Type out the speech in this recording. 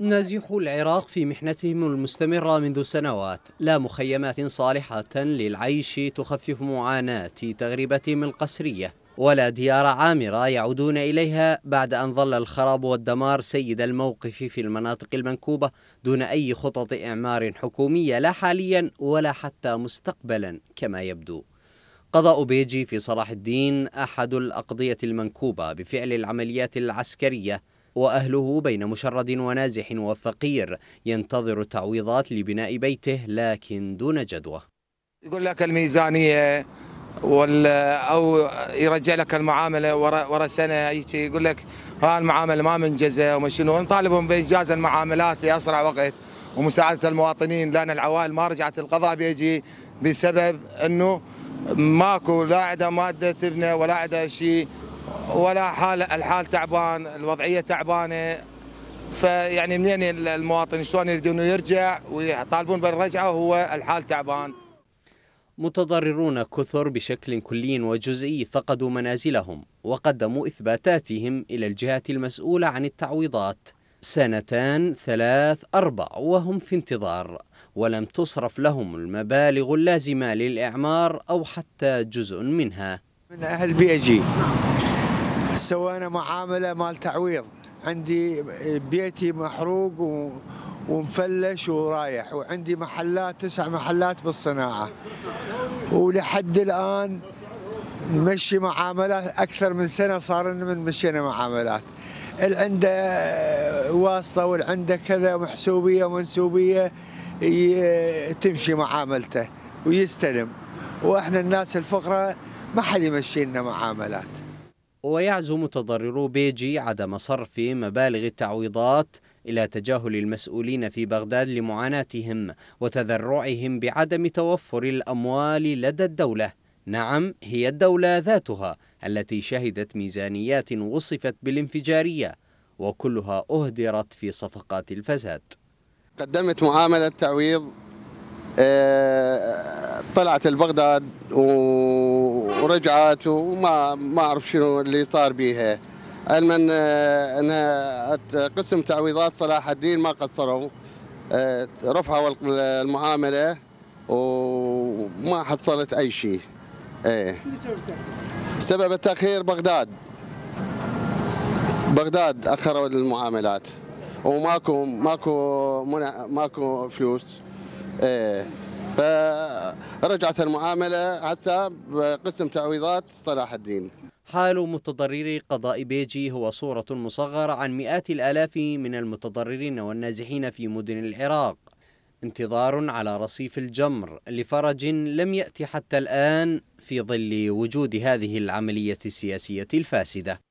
نازحو العراق في محنتهم المستمرة منذ سنوات لا مخيمات صالحة للعيش تخفف معاناة تغربتهم القسرية ولا ديار عامرة يعودون إليها بعد أن ظل الخراب والدمار سيد الموقف في المناطق المنكوبة دون أي خطط إعمار حكومية لا حاليا ولا حتى مستقبلا كما يبدو قضاء بيجي في صلاح الدين أحد الأقضية المنكوبة بفعل العمليات العسكرية وأهله بين مشرد ونازح وفقير ينتظر التعويضات لبناء بيته لكن دون جدوى يقول لك الميزانية وال او يرجع لك المعامله ورا ورا سنه هيجي يقول لك ها المعامله ما منجزه وما شنو نطالبهم بانجاز المعاملات باسرع وقت ومساعده المواطنين لان العوائل ما رجعت القضاء بيجي بسبب انه ماكو لا عدا ماده تبنى ولا عدا شيء ولا حال الحال تعبان الوضعيه تعبانه فيعني منين المواطن شلون يريدون يرجع ويطالبون بالرجعه وهو الحال تعبان متضررون كثر بشكل كلي وجزئي فقدوا منازلهم وقدموا إثباتاتهم إلى الجهات المسؤولة عن التعويضات سنتان ثلاث أربع وهم في انتظار ولم تصرف لهم المبالغ اللازمة للإعمار أو حتى جزء منها من أهل بيجي سوينا معامله مال تعويض عندي بيتي محروق و ومفلش ورايح وعندي محلات تسع محلات بالصناعه ولحد الان نمشي معاملات اكثر من سنه صار لنا من مشينا معاملات اللي عنده واسطه واللي عنده كذا محسوبيه ومنسوبيه تمشي معاملته ويستلم واحنا الناس الفقراء ما حد يمشي لنا معاملات ويعزو متضررو بيجي عدم صرف مبالغ التعويضات إلى تجاهل المسؤولين في بغداد لمعاناتهم وتذرعهم بعدم توفر الأموال لدى الدولة نعم هي الدولة ذاتها التي شهدت ميزانيات وصفت بالانفجارية وكلها أهدرت في صفقات الفساد قدمت معاملة تعويض آه، طلعت لبغداد ورجعت وما ما اعرف شنو اللي صار بيها علما آه، انها قسم تعويضات صلاح الدين ما قصروا آه، رفعوا المعامله وما حصلت اي شيء ايه سبب التاخير بغداد بغداد اخروا المعاملات وماكو ماكو ماكو فلوس ايه فرجعت المعامله عسى قسم تعويضات صلاح الدين حال متضرري قضاء بيجي هو صورة مصغرة عن مئات الآلاف من المتضررين والنازحين في مدن العراق انتظار على رصيف الجمر لفرج لم يأتي حتى الآن في ظل وجود هذه العملية السياسية الفاسدة